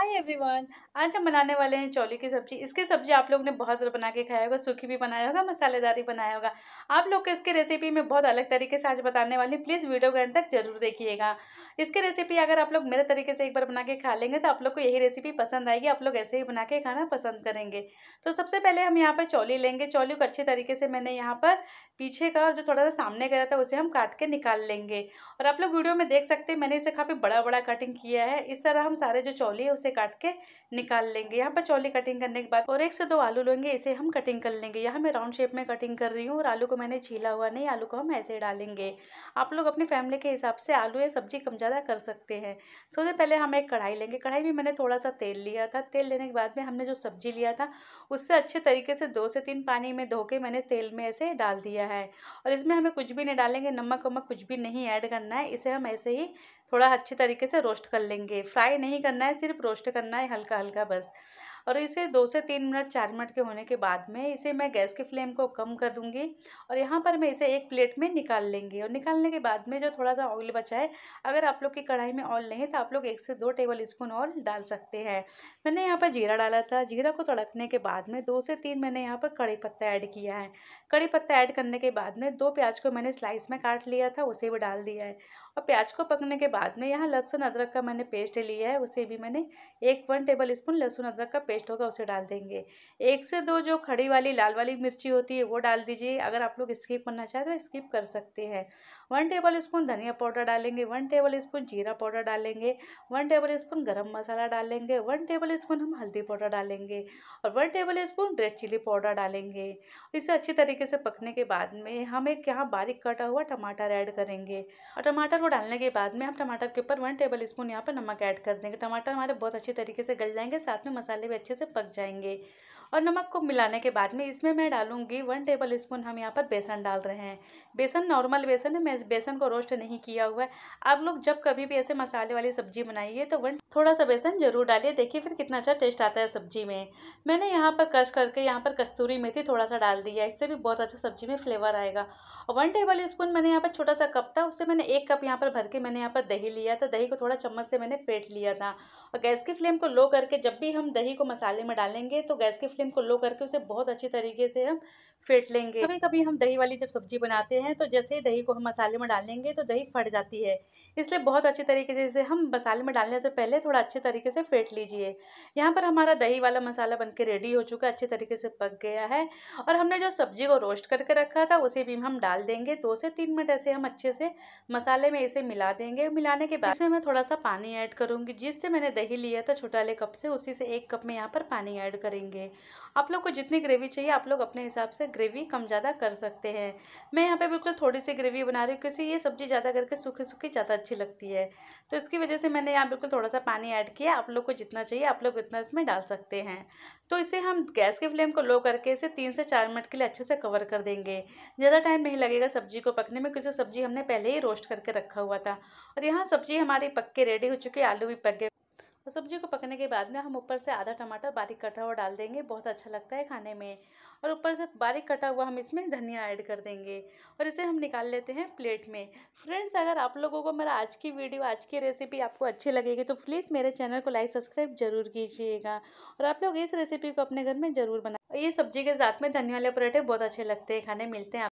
hi everyone आज हम बनाने वाले हैं चौली की सब्जी इसकी सब्जी आप लोग ने बहुत बना के खाया होगा सूखी भी बनाया होगा मसालेदार भी बनाया होगा आप लोग को इसके रेसिपी में बहुत अलग तरीके से आज बताने वाली हूँ प्लीज़ वीडियो के अंत तक जरूर देखिएगा इसकी रेसिपी अगर आप लोग मेरे तरीके से एक बार बना के खा लेंगे तो आप लोग को यही रेसिपी पसंद आएगी आप लोग ऐसे ही बना के खाना पसंद करेंगे तो सबसे पहले हम यहाँ पर चौली लेंगे चौली को अच्छे तरीके से मैंने यहाँ पर पीछे का और जो थोड़ा सा सामने का रहता है उसे हम काट के निकाल लेंगे और आप लोग वीडियो में देख सकते हैं मैंने इसे काफ़ी बड़ा बड़ा कटिंग किया है इस तरह हम सारे जो चौली है उसे काट के निकाल लेंगे यहाँ पर चौली कटिंग करने के बाद और एक से दो आलू लेंगे इसे हम कटिंग कर लेंगे यहाँ मैं राउंड शेप में कटिंग कर रही हूँ और आलू को मैंने छीला हुआ नहीं आलू को हम ऐसे डालेंगे आप लोग अपनी फैमिली के हिसाब से आलू या सब्जी कम ज़्यादा कर सकते हैं सबसे पहले हम एक कढ़ाई लेंगे कढ़ाई में मैंने थोड़ा सा तेल लिया था तेल लेने के बाद में हमने जो सब्जी लिया था उससे अच्छे तरीके से दो से तीन पानी में धो के मैंने तेल में ऐसे डाल दिया है और इसमें हमें कुछ भी नहीं डालेंगे नमक वमक कुछ भी नहीं ऐड करना है इसे हम ऐसे ही थोड़ा अच्छे तरीके से रोस्ट कर लेंगे फ्राई नहीं करना है सिर्फ रोस्ट करना है हल्का हल्का बस और इसे दो से तीन मिनट चार मिनट के होने के बाद में इसे मैं गैस की फ्लेम को कम कर दूंगी और यहाँ पर मैं इसे एक प्लेट में निकाल लेंगे और निकालने के बाद में जो थोड़ा सा ऑयल बचा है अगर आप लोग की कढ़ाई में ऑयल नहीं है तो आप लोग एक से दो टेबल स्पून ऑयल डाल सकते हैं मैंने यहाँ पर जीरा डाला था जीरा को तड़कने के बाद में दो से तीन मैंने यहाँ पर कड़ी पत्ता ऐड किया है कड़ी पत्ता ऐड करने के बाद में दो प्याज को मैंने स्लाइस में काट लिया था उसे भी डाल दिया है और प्याज को पकने के बाद में यहाँ लहसुन अदरक का मैंने पेस्ट लिया है उसे भी मैंने एक वन टेबल स्पून लहसुन अदरक का पेस्ट होगा उसे डाल देंगे एक से दो जो खड़ी वाली लाल वाली मिर्ची होती है वो डाल दीजिए अगर आप लोग स्किप करना चाहें तो स्किप कर सकते हैं वन टेबल स्पून धनिया पाउडर डालेंगे वन टेबल स्पून जीरा पाउडर डालेंगे one tablespoon garam masala डालेंगे वन टेबल स्पून हम हल्दी पाउडर डालेंगे और one tablespoon red chilli powder डालेंगे इसे अच्छी तरीके से पकने के बाद में हम एक यहाँ बारीक कटा हुआ टमाटर ऐड करेंगे और टमाटर को डालने के बाद में हम टमाटर के ऊपर वन टेबल स्पून यहाँ पर नमक ऐड कर देंगे टमाटर हमारे बहुत अच्छी तरीके से गल जाएंगे साथ में मसाले भी अच्छे से पक जाएंगे और नमक को मिलाने के बाद में इसमें मैं डालूंगी वन टेबल स्पून हम यहाँ पर बेसन डाल रहे हैं बेसन नॉर्मल बेसन है मैं बेसन को रोस्ट नहीं किया हुआ है आप लोग जब कभी भी ऐसे मसाले वाली सब्जी बनाइए तो वन थोड़ा सा बेसन जरूर डालिए देखिए फिर कितना अच्छा टेस्ट आता है सब्जी में मैंने यहाँ पर कश करके यहाँ पर कस्तूरी मेथी थोड़ा सा डाल दिया इससे भी बहुत अच्छा सब्जी में फ्लेवर आएगा और वन टेबल स्पून मैंने यहाँ पर छोटा सा कप था उससे मैंने एक कप यहाँ पर भर के मैंने यहाँ पर दही लिया था दही को थोड़ा चम्मच से मैंने फेंट लिया था और गैस की फ्लेम को लो करके जब भी हम दही को मसाले में डालेंगे तो गैस की फ्लेम को लो करके उसे बहुत अच्छी तरीके से हम फेंट लेंगे कभी कभी हम दही वाली जब सब्जी बनाते हैं तो जैसे ही दही को हम मसाले में डालेंगे तो दही फट जाती है इसलिए बहुत अच्छे तरीके से इसे हम मसाले में डालने से पहले थोड़ा अच्छे तरीके से फेंट लीजिए यहाँ पर हमारा दही वाला मसाला बन के रेडी हो चुका है अच्छे तरीके से पक गया है और हमने जो सब्जी को रोस्ट करके रखा था उसे भी हम डाल देंगे दो से तीन मिनट ऐसे हम अच्छे से मसाले में इसे मिला देंगे मिलाने के बाद इसमें मैं थोड़ा सा पानी ऐड करूँगी जिससे मैंने दही लिया था छोटा वाले कप से उसी से एक कप में यहाँ पर पानी ऐड करेंगे आप लोग को जितनी ग्रेवी चाहिए आप लोग अपने हिसाब से ग्रेवी कम ज़्यादा कर सकते हैं मैं यहाँ पे बिल्कुल थोड़ी सी ग्रेवी बना रही हूँ क्योंकि ये सब्ज़ी ज़्यादा करके सूखी सूखी ज़्यादा अच्छी लगती है तो इसकी वजह से मैंने यहाँ बिल्कुल थोड़ा सा पानी ऐड किया आप लोग को जितना चाहिए आप लोग उतना इसमें डाल सकते हैं तो इसे हम गैस के फ्लेम को लो करके इसे तीन से चार मिनट के लिए अच्छे से कवर कर देंगे ज़्यादा टाइम नहीं लगेगा सब्जी को पकने में क्योंकि सब्जी हमने पहले ही रोस्ट करके रखा हुआ था और यहाँ सब्जी हमारी पक के रेडी हो चुकी है आलू भी पक गए और सब्जी को पकने के बाद में हम ऊपर से आधा टमाटर बारीक कटा हुआ डाल देंगे बहुत अच्छा लगता है खाने में और ऊपर से बारीक कटा हुआ हम इसमें धनिया ऐड कर देंगे और इसे हम निकाल लेते हैं प्लेट में फ्रेंड्स अगर आप लोगों को मेरा आज की वीडियो आज की रेसिपी आपको अच्छी लगेगी तो प्लीज़ मेरे चैनल को लाइक सब्सक्राइब ज़रूर कीजिएगा और आप लोग इस रेसिपी को अपने घर में ज़रूर बनाए ये सब्जी के साथ में धनिया वाले पराठे बहुत अच्छे लगते हैं खाने मिलते हैं